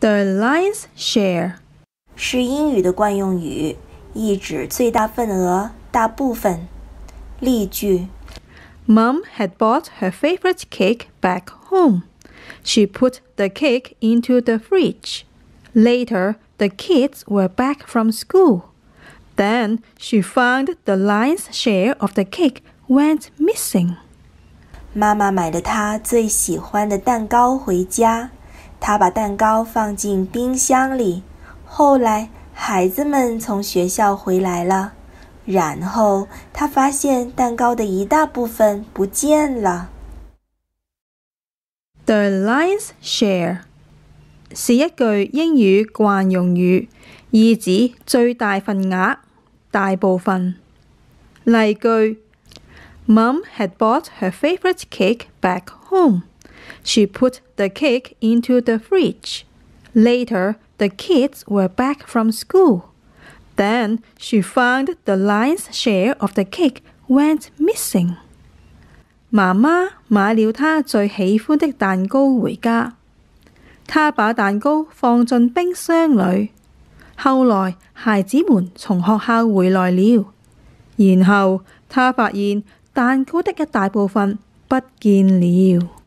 The lion's share 是英语的惯用语，意指最大份额、大部分。例句：Mom had bought her favorite cake back home. She put the cake into the fridge. Later, the kids were back from school. Then she found the lion's share of the cake went missing. 妈妈买了她最喜欢的蛋糕回家。他把蛋糕放进冰箱里。后来，孩子们从学校回来了。然后，他发现蛋糕的一大部分不见了。The lions share 是一句英语惯用语，意指最大份额、大部分。例句：Mum had bought her favourite cake back home. She put the cake into the fridge. Later, the kids were back from school. Then she found the lion's share of the cake went missing. 妈妈买了她最喜欢的蛋糕回家。她把蛋糕放进冰箱里。后来，孩子们从学校回来了。然后她发现蛋糕的一大部分不见了。